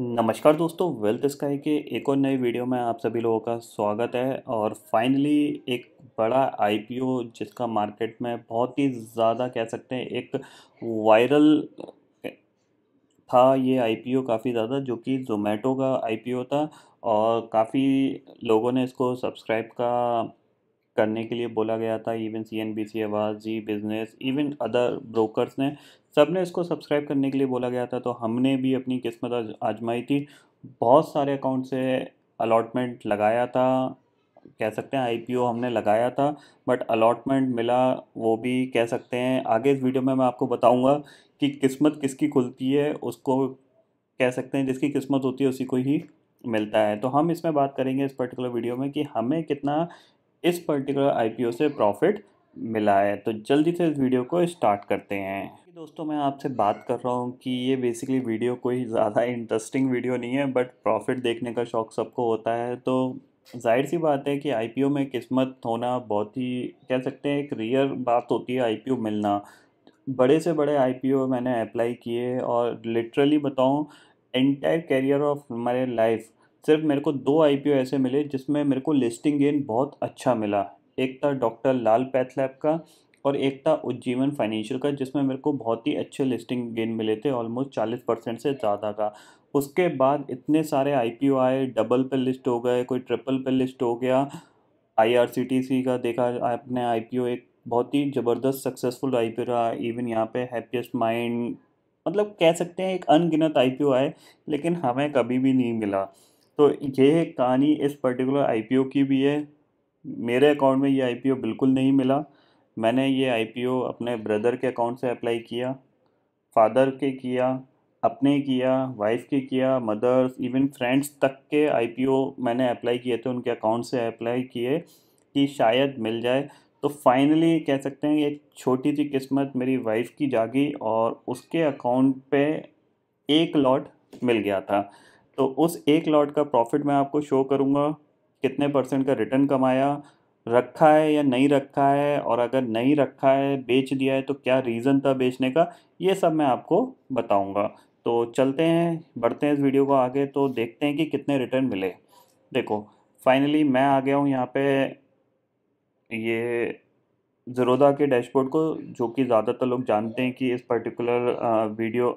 नमस्कार दोस्तों वेल्थ तो स्काई के एक और नए वीडियो में आप सभी लोगों का स्वागत है और फाइनली एक बड़ा आईपीओ जिसका मार्केट में बहुत ही ज़्यादा कह सकते हैं एक वायरल था ये आईपीओ काफ़ी ज़्यादा जो कि जोमेटो का आईपीओ था और काफ़ी लोगों ने इसको सब्सक्राइब का करने के लिए बोला गया था even C N B C Awaaz Zee business even other brokers ने सब ने इसको सब्सक्राइब करने के लिए बोला गया था तो हमने भी अपनी किस्मत आजमाई थी बहुत सारे अकाउंट से अलॉटमेंट लगाया था कह सकते हैं आईपीओ हमने लगाया था बट अलॉटमेंट मिला वो भी कह सकते हैं आगे इस वीडियो में मैं आपको बताऊंगा कि किस्मत किसकी खुलती है उसको कह सकते हैं जिसकी किस्मत होती है उसी को ही मिलता है तो हम इसमें बात करेंगे इस पर्टिकुलर वीडियो में कि हमें कितना इस पर्टिकुलर आईपीओ से प्रॉफिट मिला है तो जल्दी से इस वीडियो को स्टार्ट करते हैं दोस्तों मैं आपसे बात कर रहा हूँ कि ये बेसिकली वीडियो कोई ज़्यादा इंटरेस्टिंग वीडियो नहीं है बट प्रॉफिट देखने का शौक सबको होता है तो जाहिर सी बात है कि आईपीओ में किस्मत होना बहुत ही कह सकते हैं एक रियर बात होती है आईपीओ मिलना बड़े से बड़े आईपीओ मैंने अप्लाई किए और लिटरली बताऊँ entire career of my life सिर्फ मेरे को दो आई ऐसे मिले जिसमें मेरे को लिस्टिंग गेन बहुत अच्छा मिला एक था डॉक्टर लाल पैथलैब का और एक था उज्जीवन फाइनेंशियल का जिसमें मेरे को बहुत ही अच्छे लिस्टिंग गेन मिले थे ऑलमोस्ट चालीस परसेंट से ज़्यादा का उसके बाद इतने सारे आई आए डबल पे लिस्ट हो गए कोई ट्रिपल पे लिस्ट हो गया आई का देखा आपने आई एक बहुत ही ज़बरदस्त सक्सेसफुल आई रहा इवन यहाँ पे हैप्पीस्ट माइंड मतलब कह सकते हैं एक अनगिनत आई आए लेकिन हमें कभी भी नहीं मिला तो ये कहानी इस पर्टिकुलर आई की भी है मेरे अकाउंट में ये आई बिल्कुल नहीं मिला मैंने ये आई अपने ब्रदर के अकाउंट से अप्लाई किया फादर के किया अपने किया वाइफ के किया मदर्स इवन फ्रेंड्स तक के आई मैंने अप्लाई किए थे उनके अकाउंट से अप्लाई किए कि शायद मिल जाए तो फाइनली कह सकते हैं एक छोटी सी किस्मत मेरी वाइफ की जागी और उसके अकाउंट पे एक लॉट मिल गया था तो उस एक लॉट का प्रॉफिट मैं आपको शो करूँगा कितने परसेंट का रिटर्न कमाया रखा है या नहीं रखा है और अगर नहीं रखा है बेच दिया है तो क्या रीज़न था बेचने का ये सब मैं आपको बताऊँगा तो चलते हैं बढ़ते हैं इस वीडियो को आगे तो देखते हैं कि कितने रिटर्न मिले देखो फाइनली मैं आ गया हूँ यहाँ पे ये जरोदा के डैशबोर्ड को जो कि ज़्यादातर लोग जानते हैं कि इस पर्टिकुलर वीडियो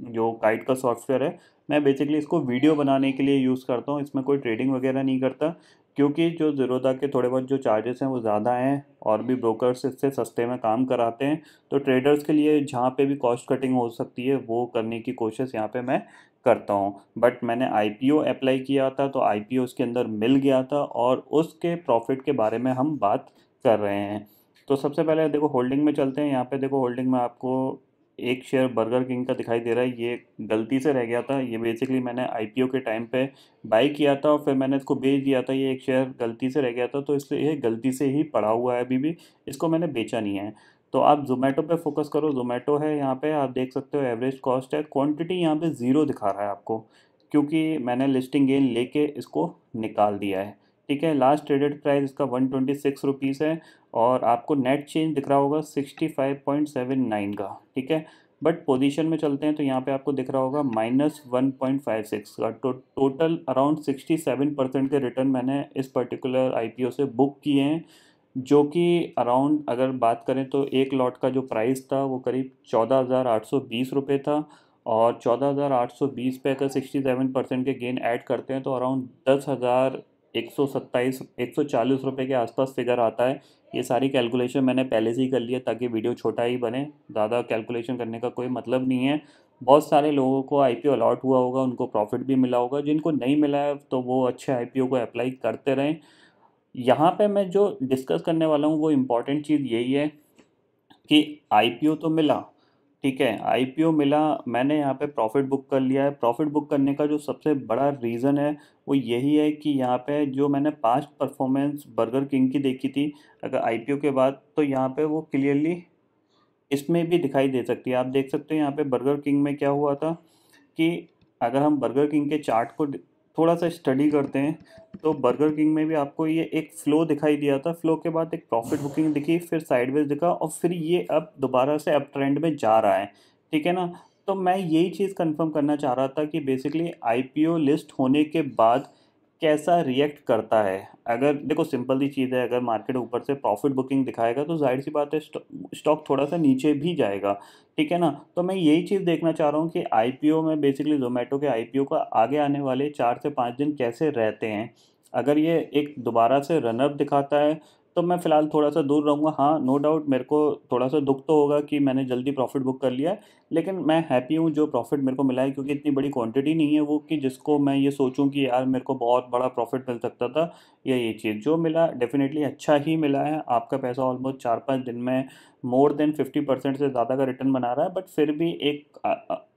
जो गाइड का सॉफ्टवेयर है मैं बेसिकली इसको वीडियो बनाने के लिए यूज़ करता हूँ इसमें कोई ट्रेडिंग वगैरह नहीं करता क्योंकि जो ज़ीरोदा के थोड़े बहुत जो चार्जेस हैं वो ज़्यादा हैं और भी ब्रोकर्स इससे सस्ते में काम कराते हैं तो ट्रेडर्स के लिए जहाँ पे भी कॉस्ट कटिंग हो सकती है वो करने की कोशिश यहाँ पे मैं करता हूँ बट मैंने आईपीओ अप्लाई किया था तो आईपीओ उसके अंदर मिल गया था और उसके प्रॉफिट के बारे में हम बात कर रहे हैं तो सबसे पहले देखो होल्डिंग में चलते हैं यहाँ पर देखो होल्डिंग में आपको एक शेयर बर्गर किंग का दिखाई दे रहा है ये गलती से रह गया था ये बेसिकली मैंने आईपीओ के टाइम पे बाई किया था और फिर मैंने इसको बेच दिया था ये एक शेयर गलती से रह गया था तो इसलिए ये गलती से ही पड़ा हुआ है अभी भी इसको मैंने बेचा नहीं है तो आप जोमेटो पे फोकस करो जोमेटो है यहाँ पे आप देख सकते हो एवरेज कॉस्ट है क्वान्टिटी यहाँ पर ज़ीरो दिखा रहा है आपको क्योंकि मैंने लिस्टिंग गेन ले इसको निकाल दिया है ठीक है लास्ट ट्रेडेड प्राइस इसका वन ट्वेंटी सिक्स रुपीज़ है और आपको नेट चेंज दिख रहा होगा sixty five point seven nine का ठीक है बट पोजीशन में चलते हैं तो यहाँ पे आपको दिख रहा होगा minus one point five six का तो total around sixty seven percent के रिटर्न मैंने इस पर्टिकुलर आईपीओ से बुक किए हैं जो कि अराउंड अगर बात करें तो एक लॉट का जो प्राइस था वो करीब चौदह हज़ार आठ सौ बीस रुपये था और चौदह हज़ार आठ सौ बीस पे अगर सिक्सटी सेवन परसेंट के गेन ऐड करते हैं तो अराउंड दस हज़ार एक सौ सत्ताईस एक सौ चालीस रुपये के आसपास फिगर आता है ये सारी कैलकुलेशन मैंने पहले से ही कर लिया ताकि वीडियो छोटा ही बने ज़्यादा कैलकुलेशन करने का कोई मतलब नहीं है बहुत सारे लोगों को आई अलॉट हुआ होगा उनको प्रॉफिट भी मिला होगा जिनको नहीं मिला है तो वो अच्छे आई को अप्लाई करते रहें यहाँ पे मैं जो डिस्कस करने वाला हूँ वो इम्पॉर्टेंट चीज़ यही है कि आई तो मिला ठीक है आईपीओ मिला मैंने यहाँ पे प्रॉफिट बुक कर लिया है प्रॉफिट बुक करने का जो सबसे बड़ा रीज़न है वो यही है कि यहाँ पे जो मैंने पास्ट परफॉर्मेंस बर्गर किंग की देखी थी अगर आईपीओ के बाद तो यहाँ पे वो क्लियरली इसमें भी दिखाई दे सकती है आप देख सकते हो यहाँ पे बर्गर किंग में क्या हुआ था कि अगर हम बर्गर किंग के चार्ट को थोड़ा सा स्टडी करते हैं तो बर्गर किंग में भी आपको ये एक फ्लो दिखाई दिया था फ्लो के बाद एक प्रॉफिट बुकिंग दिखी फिर साइडवेज दिखा और फिर ये अब दोबारा से अप ट्रेंड में जा रहा है ठीक है ना तो मैं यही चीज़ कंफर्म करना चाह रहा था कि बेसिकली आईपीओ लिस्ट होने के बाद कैसा रिएक्ट करता है अगर देखो सिंपल सी चीज़ है अगर मार्केट ऊपर से प्रॉफिट बुकिंग दिखाएगा तो जाहिर सी बात है स्टॉक थोड़ा सा नीचे भी जाएगा ठीक है ना तो मैं यही चीज़ देखना चाह रहा हूँ कि आईपीओ में बेसिकली जोमेटो के आईपीओ का आगे आने वाले चार से पाँच दिन कैसे रहते हैं अगर ये एक दोबारा से रनअप दिखाता है तो मैं फ़िलहाल थोड़ा सा दूर रहूँगा हाँ नो डाउट मेरे को थोड़ा सा दुख तो होगा कि मैंने जल्दी प्रॉफिट बुक कर लिया लेकिन मैं हैप्पी हूँ जो प्रॉफिट मेरे को मिला है क्योंकि इतनी बड़ी क्वांटिटी नहीं है वो कि जिसको मैं ये सोचूँ कि यार मेरे को बहुत बड़ा प्रॉफिट मिल सकता था या ये चीज़ जो मिला डेफिनेटली अच्छा ही मिला है आपका पैसा ऑलमोस्ट चार पाँच दिन में मोर देन फिफ्टी परसेंट से ज़्यादा का रिटर्न बना रहा है बट फिर भी एक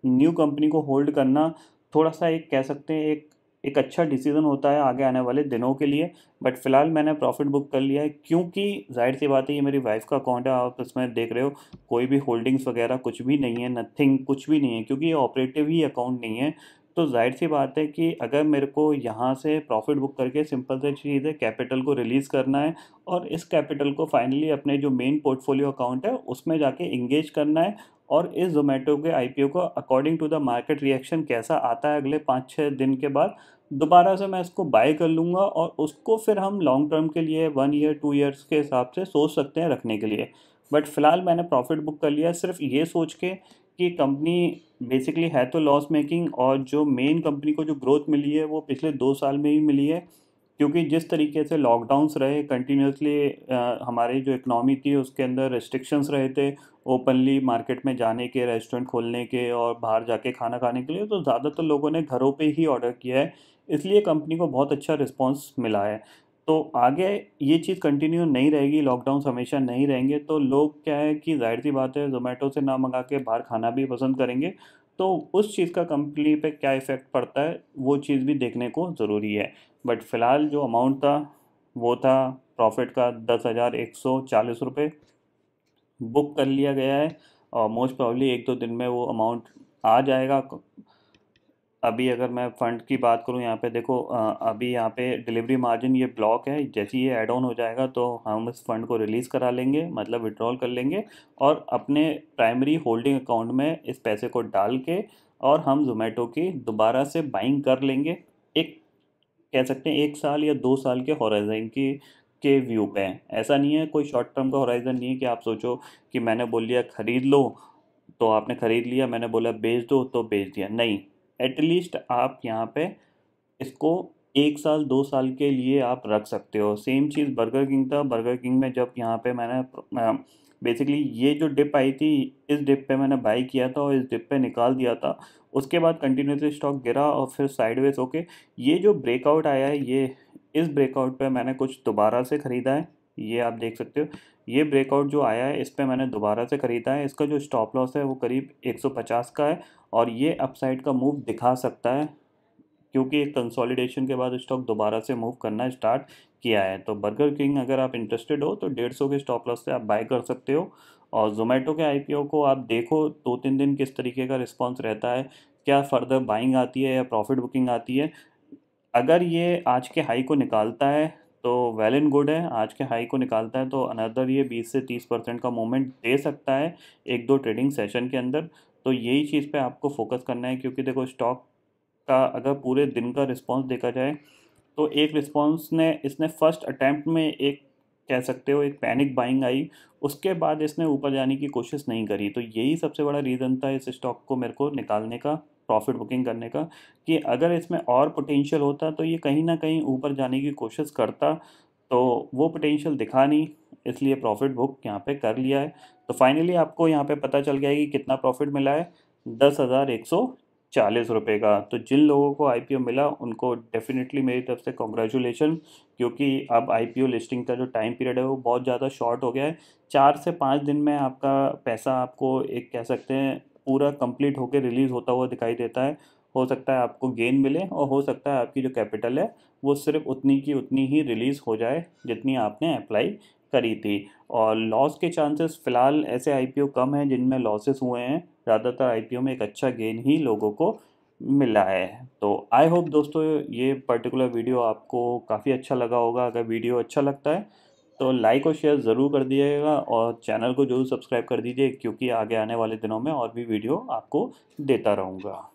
न्यू कंपनी को होल्ड करना थोड़ा सा एक कह सकते हैं एक एक अच्छा डिसीज़न होता है आगे आने वाले दिनों के लिए बट फिलहाल मैंने प्रॉफिट बुक कर लिया है क्योंकि जाहिर सी बात है ये मेरी वाइफ का अकाउंट है आप इसमें देख रहे हो कोई भी होल्डिंग्स वगैरह कुछ भी नहीं है नथिंग कुछ भी नहीं है क्योंकि ये ऑपरेटिव ही अकाउंट नहीं है तो जाहिर सी बात है कि अगर मेरे को यहाँ से प्रॉफिट बुक करके सिंपल से चीज़ है कैपिटल को रिलीज़ करना है और इस कैपिटल को फाइनली अपने जो मेन पोर्टफोलियो अकाउंट है उसमें जाके इंगेज करना है और इस जोमेटो के आई को according to the market reaction कैसा आता है अगले पाँच छः दिन के बाद दोबारा से मैं इसको बाय कर लूँगा और उसको फिर हम लॉन्ग टर्म के लिए वन ईयर टू ईयर्स के हिसाब से सोच सकते हैं रखने के लिए बट फिलहाल मैंने प्रॉफिट बुक कर लिया सिर्फ ये सोच के कि कंपनी बेसिकली है तो लॉस मेकिंग और जो मेन कंपनी को जो ग्रोथ मिली है वो पिछले दो साल में ही मिली है क्योंकि जिस तरीके से लॉकडाउंस रहे कंटिन्यूसली हमारी जो इकनॉमी थी उसके अंदर रेस्ट्रिक्शंस रहे थे ओपनली मार्केट में जाने के रेस्टोरेंट खोलने के और बाहर जाके खाना खाने के लिए तो ज़्यादातर लोगों ने घरों पे ही ऑर्डर किया है इसलिए कंपनी को बहुत अच्छा रिस्पॉन्स मिला है तो आगे ये चीज़ कंटिन्यू नहीं रहेगी लॉकडाउन हमेशा नहीं रहेंगे तो लोग क्या है कि जाहिर सी बात है जोमेटो से ना मंगा के बाहर खाना भी पसंद करेंगे तो उस चीज़ का कंपनी पे क्या इफ़ेक्ट पड़ता है वो चीज़ भी देखने को ज़रूरी है बट फ़िलहाल जो अमाउंट था वो था प्रॉफिट का दस हज़ार एक सौ चालीस रुपये बुक कर लिया गया है और मोस्ट प्रॉब्ली एक दो दिन में वो अमाउंट आ जाएगा अभी अगर मैं फ़ंड की बात करूं यहाँ पे देखो अभी यहाँ पे डिलीवरी मार्जिन ये ब्लॉक है जैसे ये एड ऑन हो जाएगा तो हम इस फंड को रिलीज़ करा लेंगे मतलब विड्रॉल कर लेंगे और अपने प्राइमरी होल्डिंग अकाउंट में इस पैसे को डाल के और हम जोमेटो की दोबारा से बाइंग कर लेंगे कह सकते हैं एक साल या दो साल के हॉराइजन की के व्यू पे हैं ऐसा नहीं है कोई शॉर्ट टर्म का हॉराइजन नहीं है कि आप सोचो कि मैंने बोल लिया ख़रीद लो तो आपने ख़रीद लिया मैंने बोला बेच दो तो बेच दिया नहीं एटलीस्ट आप यहाँ पे इसको एक साल दो साल के लिए आप रख सकते हो सेम चीज़ बर्गर किंग था बर्गर किंग में जब यहाँ पे मैंने बेसिकली ये जो डिप आई थी इस डिप पे मैंने बाई किया था और इस डिप पे निकाल दिया था उसके बाद कंटिन्यूसली स्टॉक गिरा और फिर साइडवेज होके ये जो ब्रेकआउट आया है ये इस ब्रेकआउट पे मैंने कुछ दोबारा से ख़रीदा है ये आप देख सकते हो ये ब्रेकआउट जो आया है इस पर मैंने दोबारा से ख़रीदा है इसका जो स्टॉप लॉस है वो करीब एक का है और ये अपसाइड का मूव दिखा सकता है क्योंकि एक कंसोलिडेशन के बाद स्टॉक दोबारा से मूव करना स्टार्ट किया है तो बर्गर किंग अगर आप इंटरेस्टेड हो तो डेढ़ सौ के स्टॉप लॉस से आप बाय कर सकते हो और जोमेटो के आई को आप देखो दो तीन दिन किस तरीके का रिस्पॉन्स रहता है क्या फर्दर बाइंग आती है या प्रॉफिट बुकिंग आती है अगर ये आज के हाई को निकालता है तो वेल एंड गुड है आज के हाई को निकालता है तो अनदर ये 20 से 30 परसेंट का मोमेंट दे सकता है एक दो ट्रेडिंग सेशन के अंदर तो यही चीज़ पे आपको फोकस करना है क्योंकि देखो स्टॉक का अगर पूरे दिन का रिस्पॉन्स देखा जाए तो एक रिस्पॉन्स ने इसने फर्स्ट अटैम्प्ट में एक कह सकते हो एक पैनिक बाइंग आई उसके बाद इसने ऊपर जाने की कोशिश नहीं करी तो यही सबसे बड़ा रीज़न था इस स्टॉक को मेरे को निकालने का प्रॉफिट बुकिंग करने का कि अगर इसमें और पोटेंशियल होता तो ये कहीं ना कहीं ऊपर जाने की कोशिश करता तो वो पोटेंशियल दिखा नहीं इसलिए प्रॉफिट बुक यहाँ पे कर लिया है तो फाइनली आपको यहाँ पे पता चल गया है कि कितना प्रॉफिट मिला है दस हज़ार एक सौ चालीस रुपये का तो जिन लोगों को आई मिला उनको डेफिनेटली मेरी तरफ से कॉन्ग्रेचुलेसन क्योंकि अब आई लिस्टिंग का जो टाइम पीरियड है वो बहुत ज़्यादा शॉर्ट हो गया है चार से पाँच दिन में आपका पैसा आपको एक कह सकते हैं पूरा कंप्लीट होकर रिलीज़ होता हुआ दिखाई देता है हो सकता है आपको गेन मिले और हो सकता है आपकी जो कैपिटल है वो सिर्फ उतनी की उतनी ही रिलीज़ हो जाए जितनी आपने अप्लाई करी थी और लॉस के चांसेस फ़िलहाल ऐसे आईपीओ कम हैं जिनमें लॉसेस हुए हैं ज़्यादातर आईपीओ में एक अच्छा गेन ही लोगों को मिला है तो आई होप दोस्तों ये पर्टिकुलर वीडियो आपको काफ़ी अच्छा लगा होगा अगर वीडियो अच्छा लगता है तो लाइक और शेयर ज़रूर कर दीजिएगा और चैनल को जरूर सब्सक्राइब कर दीजिए क्योंकि आगे आने वाले दिनों में और भी वीडियो आपको देता रहूँगा